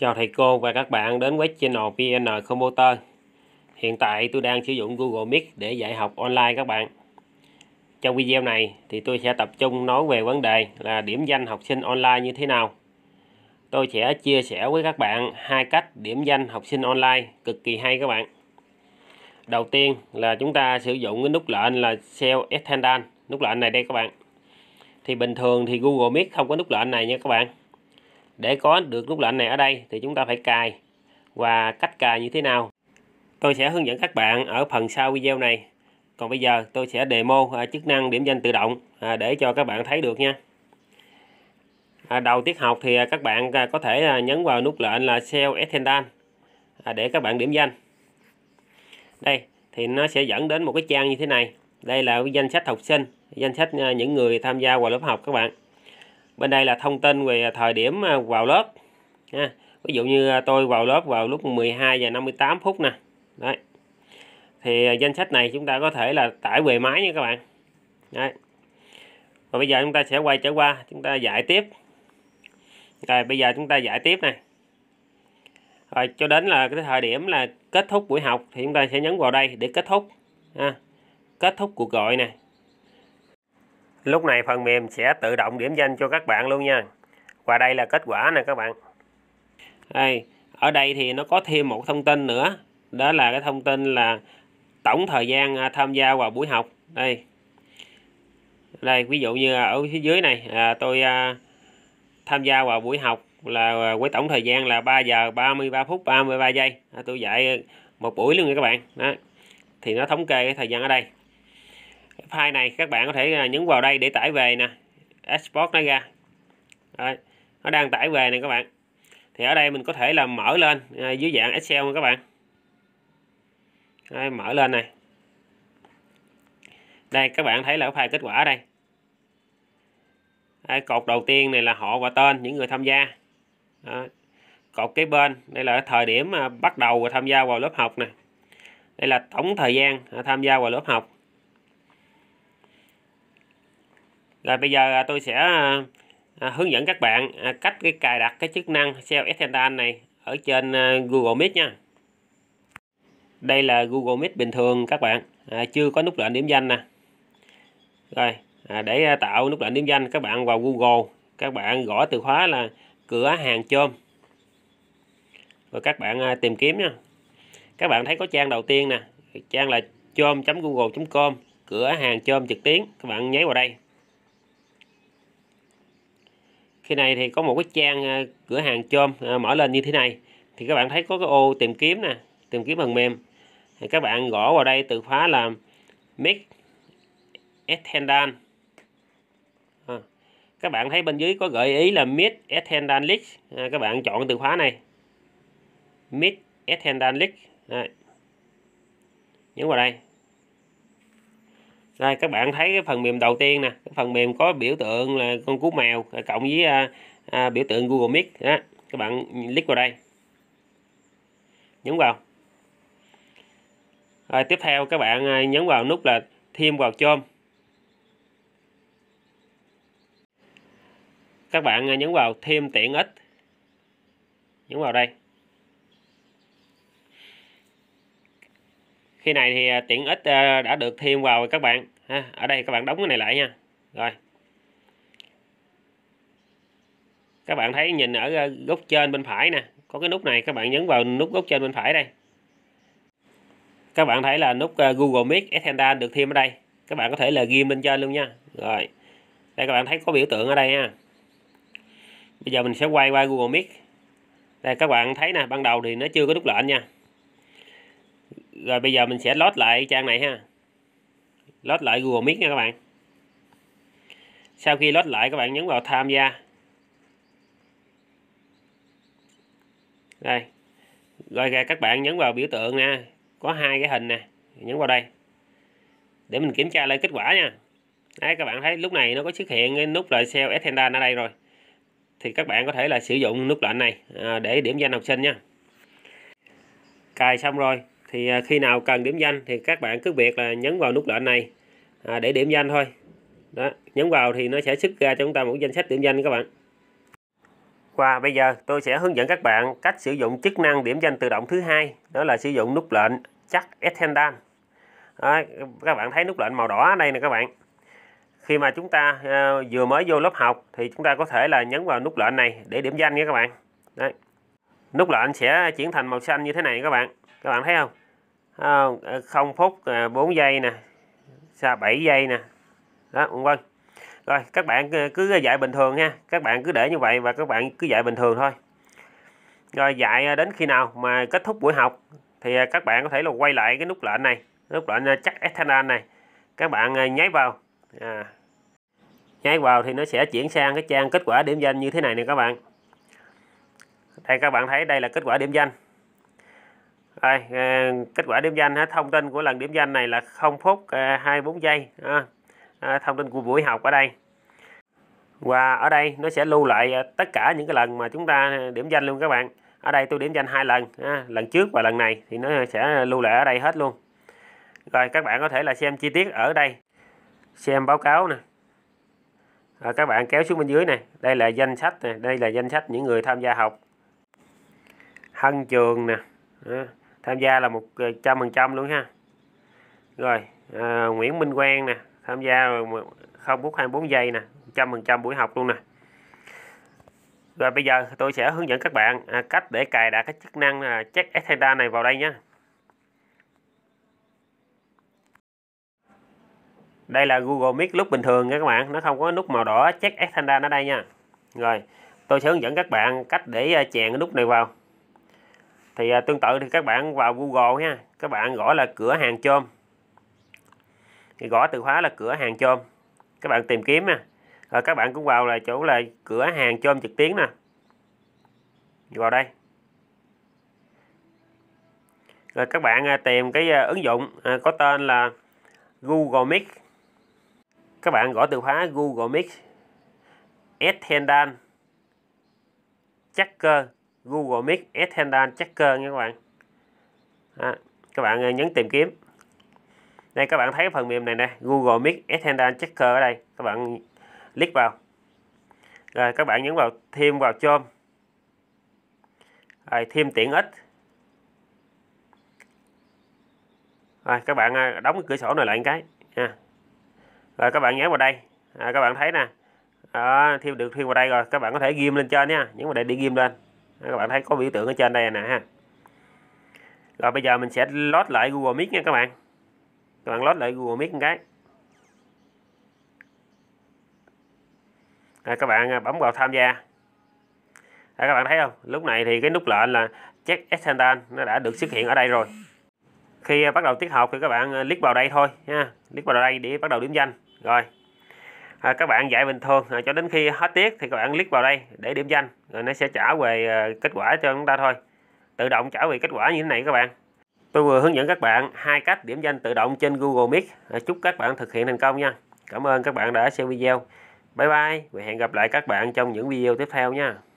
Chào thầy cô và các bạn đến với channel VN Computer. Hiện tại tôi đang sử dụng Google Meet để dạy học online các bạn. Trong video này thì tôi sẽ tập trung nói về vấn đề là điểm danh học sinh online như thế nào. Tôi sẽ chia sẻ với các bạn hai cách điểm danh học sinh online cực kỳ hay các bạn. Đầu tiên là chúng ta sử dụng cái nút lệnh là Sell Attendance, nút lệnh này đây các bạn. Thì bình thường thì Google Meet không có nút lệnh này nha các bạn để có được nút lệnh này ở đây thì chúng ta phải cài và cách cài như thế nào tôi sẽ hướng dẫn các bạn ở phần sau video này còn bây giờ tôi sẽ demo à, chức năng điểm danh tự động à, để cho các bạn thấy được nha à, đầu tiết học thì các bạn có thể nhấn vào nút lệnh là Sell Attendant để các bạn điểm danh đây thì nó sẽ dẫn đến một cái trang như thế này đây là danh sách học sinh danh sách những người tham gia vào lớp học các bạn bên đây là thông tin về thời điểm à, vào lớp ha. ví dụ như à, tôi vào lớp vào lúc 12 giờ 58 phút nè đấy thì à, danh sách này chúng ta có thể là tải về máy nha các bạn đấy và bây giờ chúng ta sẽ quay trở qua chúng ta giải tiếp rồi bây giờ chúng ta giải tiếp này rồi cho đến là cái thời điểm là kết thúc buổi học thì chúng ta sẽ nhấn vào đây để kết thúc ha. kết thúc cuộc gọi này lúc này phần mềm sẽ tự động điểm danh cho các bạn luôn nha và đây là kết quả nè các bạn đây ở đây thì nó có thêm một thông tin nữa đó là cái thông tin là tổng thời gian à, tham gia vào buổi học đây đây ví dụ như ở phía dưới này à, tôi à, tham gia vào buổi học là à, với tổng thời gian là 3 giờ 33 phút 33 giây à, tôi dạy một buổi luôn nha các bạn đó thì nó thống kê cái thời gian ở đây file này các bạn có thể à, nhấn vào đây để tải về nè export nó ra Đấy, nó đang tải về này các bạn thì ở đây mình có thể là mở lên à, dưới dạng Excel các bạn Đấy, mở lên này đây các bạn thấy là file kết quả đây Đấy, cột đầu tiên này là họ và tên những người tham gia Đấy. cột kế bên đây là thời điểm à, bắt đầu và tham gia vào lớp học này đây là tổng thời gian tham gia vào lớp học rồi bây giờ à, tôi sẽ à, à, hướng dẫn các bạn cách cái cài đặt cái chức năng SEO Essential này ở trên Google Meet nha đây là Google Meet bình thường các bạn à, chưa có nút lệnh điểm danh nè rồi à, để tạo nút lệnh điểm danh các bạn vào Google các bạn gõ từ khóa là cửa hàng chôm rồi các bạn tìm kiếm nha các bạn thấy có trang đầu tiên nè trang là chôm.google.com cửa hàng chôm trực tuyến các bạn nháy vào đây khi này thì có một cái trang ờ, cửa hàng chôm ờ, mở lên như thế này thì các bạn thấy có cái ô tìm kiếm nè tìm kiếm phần mềm thì các bạn gõ vào đây từ khóa là mic attendant ờ, các bạn thấy bên dưới có gợi ý là mic attendant list các bạn chọn từ khóa này mic attendant list nhấn vào đây đây các bạn thấy cái phần mềm đầu tiên nè cái phần mềm có biểu tượng là con cú mèo cộng với à, à, biểu tượng Google Meet đó các bạn click vào đây nhấn vào rồi tiếp theo các bạn à, nhấn vào nút là thêm vào chôm các bạn à, nhấn vào thêm tiện ích nhấn vào đây khi này thì à, tiện ích à, đã được thêm vào các bạn ha ở đây các bạn đóng cái này lại nha rồi các bạn thấy nhìn ở à, góc trên bên phải nè có cái nút này các bạn nhấn vào nút góc trên bên phải đây các bạn thấy là nút Google Meet Attendant được thêm ở đây các bạn có thể là ghim bên trên luôn nha rồi đây các bạn thấy có biểu tượng ở đây nha bây giờ mình sẽ quay qua Google Meet đây các bạn thấy nè ban đầu thì nó chưa có nút lệnh nha rồi bây giờ mình sẽ load lại trang này ha load lại Google Meet nha các bạn sau khi load lại các bạn nhấn vào tham gia đây rồi các bạn nhấn vào biểu tượng nha có hai cái hình nè nhấn vào đây để mình kiểm tra lại kết quả nha đấy các bạn thấy lúc này nó có xuất hiện cái nút là sale attendant ở đây rồi thì các bạn có thể là sử dụng nút lệnh này à, để điểm danh học sinh nha cài xong rồi thì à, khi nào cần điểm danh thì các bạn cứ việc là nhấn vào nút lệnh này à, để điểm danh thôi đó nhấn vào thì nó sẽ xuất ra cho chúng ta một danh sách điểm danh các bạn và bây giờ tôi sẽ hướng dẫn các bạn cách sử dụng chức năng điểm danh tự động thứ hai đó là sử dụng nút lệnh chắc attendant à, các bạn thấy nút lệnh màu đỏ ở đây nè các bạn khi mà chúng ta à, vừa mới vô lớp học thì chúng ta có thể là nhấn vào nút lệnh này để điểm danh nha các bạn Đấy. nút lệnh sẽ chuyển thành màu xanh như thế này các bạn các bạn thấy không Ờ, ờ, không phút 4 ờ, giây nè xa 7 giây nè đó vân vân rồi các bạn cứ dạy bình thường nha các bạn cứ để như vậy và các bạn cứ dạy bình thường thôi rồi dạy đến khi nào mà kết thúc buổi học thì các bạn có thể là quay lại cái nút lệnh này nút lệnh chắc Ethernet này các bạn nháy vào à, nháy vào thì nó sẽ chuyển sang cái trang kết quả điểm danh như thế này nè các bạn đây các bạn thấy đây là kết quả điểm danh rồi, ờ, kết quả điểm danh ha, thông tin của lần điểm danh này là 0 phút à, ờ, 24 giây ờ, thông tin của buổi học ở đây. Và ở đây nó sẽ lưu lại tất cả những cái lần mà chúng ta điểm danh luôn các bạn. Ở đây tôi điểm danh hai lần, lần trước và lần này thì nó sẽ lưu lại ở đây hết luôn. Rồi các bạn có thể là xem chi tiết ở đây. Xem báo cáo nè. Rồi, các bạn kéo xuống bên dưới này, đây là danh sách nè, đây là danh sách những người tham gia học. Hân trường nè. Ha tham gia là một ờ, trăm phần trăm luôn ha rồi à, Nguyễn Minh Quang nè tham gia không phút 24 giây nè trăm phần trăm buổi học luôn nè rồi bây giờ tôi sẽ hướng dẫn các bạn à, cách để cài đặt cái chức năng à, check Extenda này vào đây nhé đây là Google Meet lúc bình thường nha các bạn nó không có nút màu đỏ check Extenda ở đây nha rồi tôi sẽ hướng dẫn các bạn cách để à, chèn cái nút này vào thì à, tương tự thì các bạn vào Google ha các bạn gõ là cửa hàng chôm thì gõ từ khóa là cửa hàng chôm các bạn tìm kiếm nè rồi các bạn cũng vào là chỗ là cửa hàng chôm trực tuyến nè vào đây rồi các bạn à, tìm cái à, ứng dụng à, có tên là Google Mix các bạn gõ từ khóa Google Mix Attendant Checker Google meet Attendant Checker nha các bạn đó. À, các bạn à, nhấn tìm kiếm đây các bạn thấy phần mềm này nè Google meet Attendant Checker ở đây các bạn click vào rồi các bạn nhấn vào thêm vào chôm rồi thêm tiện ích rồi các bạn à, đóng cái cửa sổ này lại một cái ha rồi các bạn nhấn vào đây à, các bạn thấy nè à, thêm được thêm vào đây rồi các bạn có thể ghim lên trên nha nhấn vào để đi ghim lên các bạn thấy có biểu tượng ở trên đây nè ha rồi bây giờ mình sẽ lót lại Google Meet nha các bạn các bạn lót lại Google Meet một cái rồi các bạn à, bấm vào tham gia rồi các bạn thấy không lúc này thì cái nút lệnh là check attendance nó đã được xuất hiện ở đây rồi khi à, bắt đầu tiết học thì các bạn à, click vào đây thôi nha click vào đây để bắt đầu điểm danh rồi à, các bạn dạy bình thường à, cho đến khi hết tiết thì các bạn click vào đây để điểm danh rồi nó sẽ trả về à, kết quả cho chúng ta thôi tự động trả về kết quả như thế này các bạn tôi vừa hướng dẫn các bạn hai cách điểm danh tự động trên Google Meet à, chúc các bạn thực hiện thành công nha cảm ơn các bạn đã xem video bye bye và hẹn gặp lại các bạn trong những video tiếp theo nha